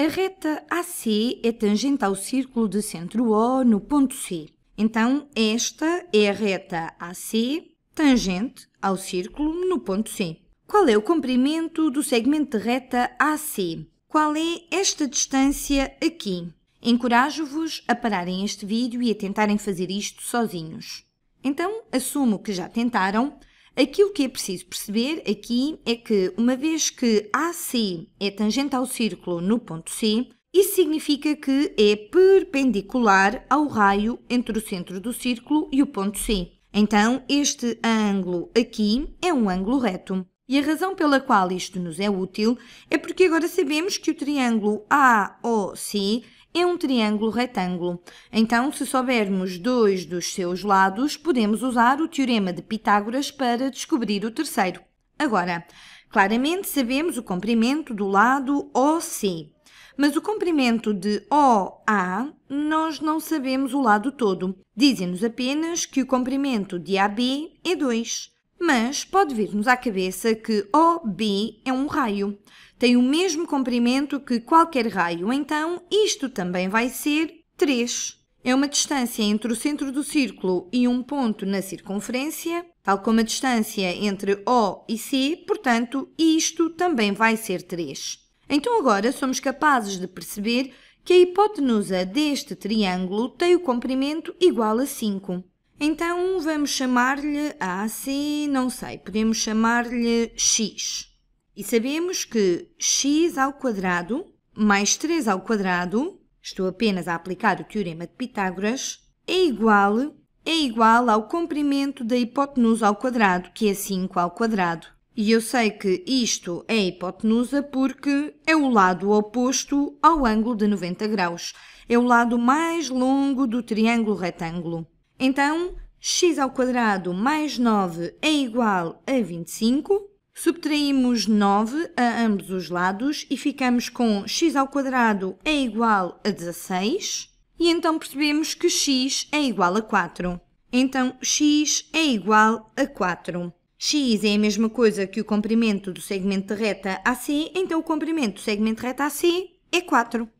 A reta AC é tangente ao círculo de centro O no ponto C. Então, esta é a reta AC tangente ao círculo no ponto C. Qual é o comprimento do segmento de reta AC? Qual é esta distância aqui? Encorajo-vos a pararem este vídeo e a tentarem fazer isto sozinhos. Então, assumo que já tentaram, Aquilo que é preciso perceber aqui é que, uma vez que AC é tangente ao círculo no ponto C, isso significa que é perpendicular ao raio entre o centro do círculo e o ponto C. Então, este ângulo aqui é um ângulo reto. E a razão pela qual isto nos é útil é porque agora sabemos que o triângulo AOC é um triângulo retângulo. Então, se soubermos dois dos seus lados, podemos usar o teorema de Pitágoras para descobrir o terceiro. Agora, claramente sabemos o comprimento do lado OC, mas o comprimento de OA nós não sabemos o lado todo. Dizem-nos apenas que o comprimento de AB é 2. Mas pode vir-nos à cabeça que OB é um raio. Tem o mesmo comprimento que qualquer raio, então isto também vai ser 3. É uma distância entre o centro do círculo e um ponto na circunferência, tal como a distância entre O e C, portanto, isto também vai ser 3. Então agora somos capazes de perceber que a hipotenusa deste triângulo tem o comprimento igual a 5. Então vamos chamar-lhe A a não sei, podemos chamar-lhe X. E sabemos que x ao quadrado mais 3 ao quadrado, estou apenas a aplicar o teorema de Pitágoras, é igual é igual ao comprimento da hipotenusa ao quadrado, que é 5 ao quadrado. E eu sei que isto é hipotenusa porque é o lado oposto ao ângulo de 90 graus. É o lado mais longo do triângulo retângulo. Então, x ao quadrado mais 9 é igual a 25. Subtraímos 9 a ambos os lados e ficamos com x ao quadrado é igual a 16. E então percebemos que x é igual a 4. Então, x é igual a 4. x é a mesma coisa que o comprimento do segmento de reta AC, então o comprimento do segmento de reta AC é 4.